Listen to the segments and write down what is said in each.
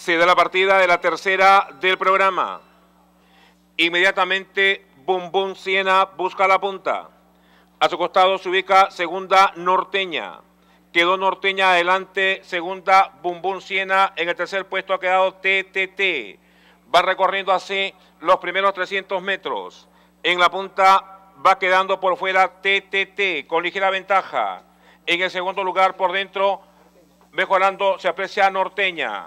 se da la partida de la tercera del programa. Inmediatamente, Bum Siena busca la punta. A su costado se ubica segunda Norteña. Quedó Norteña adelante, segunda Bum Siena. En el tercer puesto ha quedado TTT. Va recorriendo así los primeros 300 metros. En la punta va quedando por fuera TTT con ligera ventaja. En el segundo lugar por dentro, mejorando, se aprecia Norteña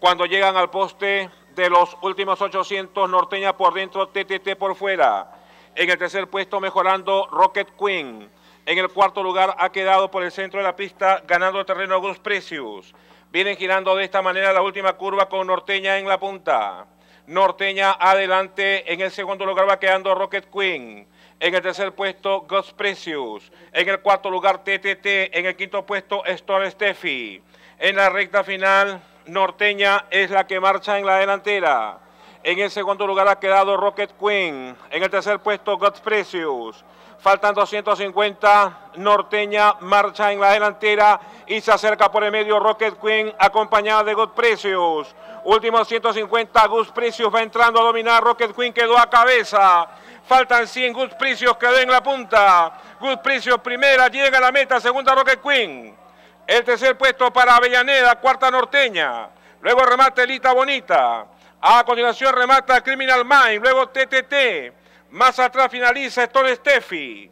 cuando llegan al poste de los últimos 800, Norteña por dentro, TTT por fuera. En el tercer puesto mejorando Rocket Queen. En el cuarto lugar ha quedado por el centro de la pista ganando terreno Gus Precious. Vienen girando de esta manera la última curva con Norteña en la punta. Norteña adelante, en el segundo lugar va quedando Rocket Queen. En el tercer puesto, Gus Precious. En el cuarto lugar, TTT. En el quinto puesto, Storm Steffi. En la recta final, norteña es la que marcha en la delantera. En el segundo lugar ha quedado Rocket Queen. En el tercer puesto, God Precious. Faltan 250. Norteña marcha en la delantera y se acerca por el medio Rocket Queen acompañada de God Precious. Últimos 150. Gus Precious va entrando a dominar. Rocket Queen quedó a cabeza. Faltan 100. Gus Precious quedó en la punta. Good Precious primera. Llega a la meta. Segunda Rocket Queen. El tercer puesto para Avellaneda, cuarta norteña. Luego remata Elita Bonita. A continuación remata Criminal Mind. Luego TTT. Más atrás finaliza Stone Steffi.